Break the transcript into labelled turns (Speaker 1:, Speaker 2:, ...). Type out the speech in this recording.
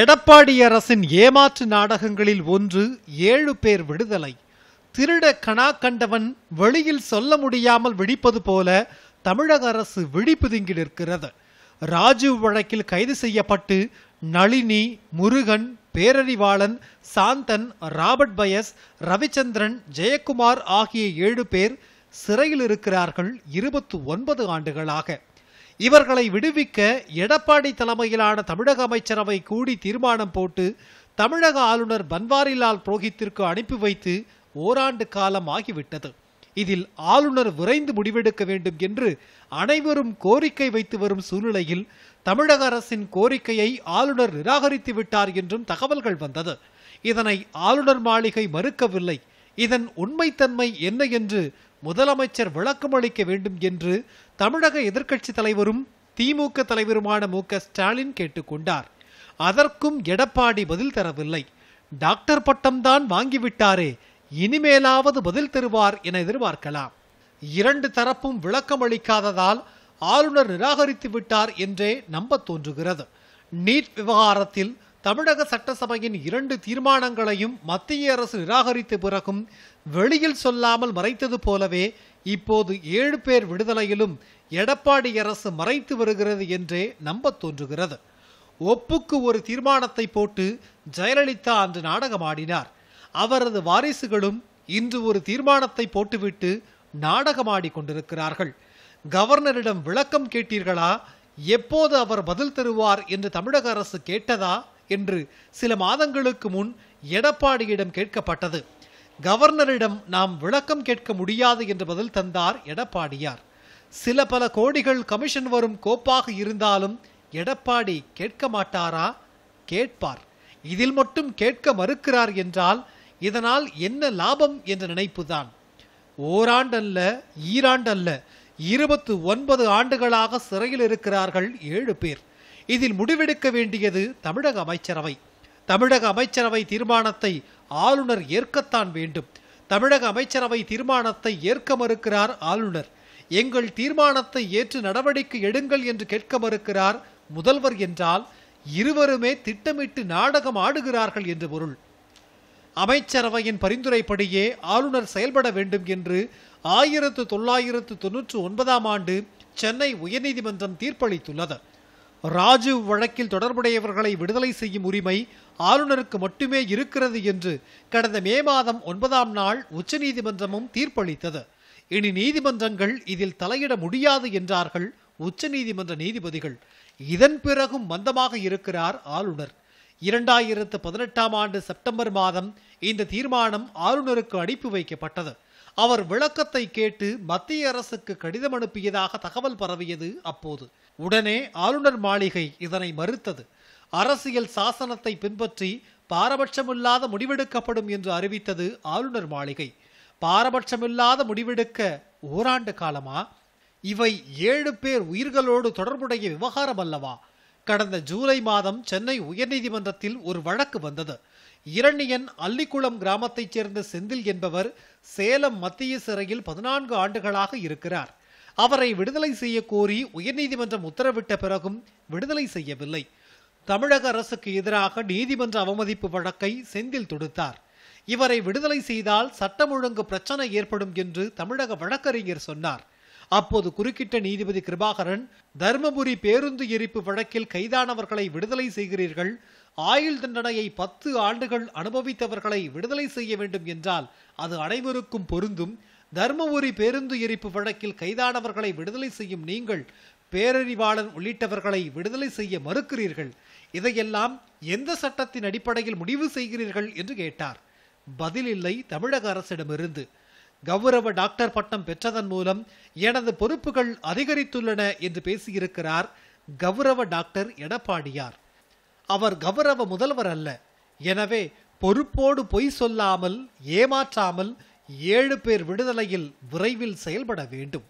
Speaker 1: எடப்பாடி அரசின் ஏமாற்று நாடகங்களில் ஒன்று ஏழு பேர் விடுதலை திருட கணா கண்டவன் வெளியில் சொல்ல முடியாமல் வெடிப்பது போல தமிழக அரசு விழிப்புதுங்கி நிற்கிறது ராஜீவ் வழக்கில் கைது செய்யப்பட்டு நளினி முருகன் பேரறிவாளன் சாந்தன் ராபர்ட் பயஸ் ரவிச்சந்திரன் ஜெயக்குமார் ஆகிய ஏழு பேர் சிறையில் இருக்கிறார்கள் இருபத்து ஒன்பது ஆண்டுகளாக இவர்களை விடுவிக்க எடப்பாடி தலைமையிலான தமிழக அமைச்சரவை கூடி தீர்மானம் போட்டு தமிழக ஆளுநர் பன்வாரிலால் புரோஹித்திற்கு அனுப்பி வைத்து ஓராண்டு காலம் ஆகிவிட்டது இதில் ஆளுநர் விரைந்து முடிவெடுக்க வேண்டும் என்று அனைவரும் கோரிக்கை வைத்து வரும் சூழ்நிலையில் தமிழக அரசின் கோரிக்கையை ஆளுநர் நிராகரித்து விட்டார் என்றும் தகவல்கள் வந்தது இதனை ஆளுநர் மாளிகை மறுக்கவில்லை இதன் உண்மைத்தன்மை என்ன என்று முதலமைச்சர் விளக்கம் அளிக்க வேண்டும் என்று தமிழக எதிர்க்கட்சி தலைவரும் திமுக தலைவருமான மு ஸ்டாலின் கேட்டுக்கொண்டார் அதற்கும் எடப்பாடி பதில் தரவில்லை டாக்டர் பட்டம்தான் வாங்கிவிட்டாரே இனிமேலாவது பதில் தருவார் என எதிர்பார்க்கலாம் இரண்டு தரப்பும் விளக்கம் அளிக்காததால் ஆளுநர் நிராகரித்து விட்டார் என்றே நம்ப தோன்றுகிறது நீட் விவகாரத்தில் தமிழக சட்டசபையின் இரண்டு தீர்மானங்களையும் மத்திய அரசு நிராகரித்த பிறகும் வெளியில் சொல்லாமல் மறைத்தது போலவே இப்போது ஏழு பேர் விடுதலையிலும் எடப்பாடி அரசு மறைத்து வருகிறது என்றே நம்ப தோன்றுகிறது ஒப்புக்கு ஒரு தீர்மானத்தை போட்டு ஜெயலலிதா அன்று நாடகமாடினார் அவரது வாரிசுகளும் இன்று ஒரு தீர்மானத்தை போட்டுவிட்டு நாடகமாடி கொண்டிருக்கிறார்கள் கவர்னரிடம் விளக்கம் கேட்டீர்களா எப்போது அவர் பதில் தருவார் என்று தமிழக அரசு கேட்டதா என்று சில மாதங்களுக்கு முன் எடப்பாடியிடம் கேட்கப்பட்டது கவர்னரிடம் நாம் விளக்கம் கேட்க முடியாது என்று பதில் தந்தார் எடப்பாடியார் சில பல கோடிகள் கமிஷன் வரும் கோப்பாக இருந்தாலும் எடப்பாடி கேட்க மாட்டாரா கேட்பார் இதில் மட்டும் கேட்க மறுக்கிறார் என்றால் இதனால் என்ன லாபம் என்ற நினைப்புதான் ஓராண்டல்ல ஈராண்டல்ல இருபத்து ஒன்பது ஆண்டுகளாக சிறையில் இருக்கிறார்கள் ஏழு பேர் இதில் முடிவெடுக்க வேண்டியது தமிழக அமைச்சரவை தமிழக அமைச்சரவை தீர்மானத்தை ஆளுநர் ஏற்கத்தான் வேண்டும் தமிழக அமைச்சரவை தீர்மானத்தை ஏற்க மறுக்கிறார் ஆளுநர் எங்கள் தீர்மானத்தை ஏற்று நடவடிக்கை எடுங்கள் என்று கேட்க மறுக்கிறார் முதல்வர் என்றால் இருவருமே திட்டமிட்டு நாடகம் ஆடுகிறார்கள் என்று பொருள் அமைச்சரவையின் பரிந்துரைப்படியே ஆளுநர் செயல்பட வேண்டும் என்று ஆயிரத்து தொள்ளாயிரத்து தொன்னூற்று ஒன்பதாம் ஆண்டு சென்னை உயர்நீதிமன்றம் தீர்ப்பளித்துள்ளது ராஜீவ் வழக்கில் தொடர்புடையவர்களை விடுதலை செய்யும் உரிமை ஆளுநருக்கு மட்டுமே இருக்கிறது என்று கடந்த மே மாதம் ஒன்பதாம் நாள் உச்சநீதிமன்றமும் தீர்ப்பளித்தது இனி நீதிமன்றங்கள் இதில் தலையிட முடியாது என்றார்கள் உச்சநீதிமன்ற நீதிபதிகள் இதன் பிறகும் மந்தமாக இருக்கிறார் ஆளுநர் இரண்டாயிரத்து பதினெட்டாம் ஆண்டு செப்டம்பர் மாதம் இந்த தீர்மானம் ஆளுநருக்கு அனுப்பி வைக்கப்பட்டது அவர் விளக்கத்தை கேட்டு மத்திய அரசுக்கு கடிதம் அனுப்பியதாக தகவல் பரவியது அப்போது உடனே ஆளுநர் மாளிகை இதனை மறுத்தது அரசியல் சாசனத்தை பின்பற்றி பாரபட்சமில்லாத முடிவெடுக்கப்படும் என்று அறிவித்தது ஆளுநர் மாளிகை பாரபட்சமில்லாத முடிவெடுக்க ஓராண்டு காலமா இவை ஏழு பேர் உயிர்களோடு தொடர்புடைய விவகாரம் அல்லவா கடந்த ஜூலை மாதம் சென்னை உயர்நீதிமன்றத்தில் ஒரு வழக்கு வந்தது இரணியன் அல்லிக்குளம் கிராமத்தைச் சேர்ந்த செந்தில் என்பவர் சேலம் மத்திய சிறையில் பதினான்கு ஆண்டுகளாக இருக்கிறார் அவரை விடுதலை செய்ய கோரி உயர்நீதிமன்றம் உத்தரவிட்ட பிறகும் விடுதலை செய்யவில்லை தமிழக அரசுக்கு எதிராக நீதிமன்ற அவமதிப்பு வழக்கை செந்தில் தொடுத்தார் இவரை விடுதலை செய்தால் சட்டம் ஒழுங்கு பிரச்சனை ஏற்படும் என்று தமிழக வழக்கறிஞர் சொன்னார் அப்போது குறுக்கிட்ட நீதிபதி கிருபாகரன் தருமபுரி பேருந்து எரிப்பு வழக்கில் கைதானவர்களை விடுதலை செய்கிறீர்கள் ஆயுள் தண்டனையை பத்து ஆண்டுகள் அனுபவித்தவர்களை விடுதலை செய்ய வேண்டும் என்றால் அது அனைவருக்கும் பொருந்தும் தருமபுரி பேருந்து எரிப்பு வழக்கில் கைதானவர்களை விடுதலை செய்யும் நீங்கள் பேரறிவாளன் உள்ளிட்டவர்களை விடுதலை செய்ய மறுக்கிறீர்கள் இதையெல்லாம் எந்த சட்டத்தின் அடிப்படையில் முடிவு செய்கிறீர்கள் என்று கேட்டார் பதில் இல்லை தமிழக அரசிடமிருந்து கௌரவ டாக்டர் பட்டம் பெற்றதன் மூலம் எனது பொறுப்புகள் அதிகரித்துள்ளன என்று பேசியிருக்கிறார் கௌரவ டாக்டர் எடப்பாடியார் அவர் கௌரவ முதல்வர் அல்ல எனவே பொறுப்போடு பொய் சொல்லாமல் ஏமாற்றாமல் ஏழு பேர் விடுதலையில் விரைவில் செயல்பட வேண்டும்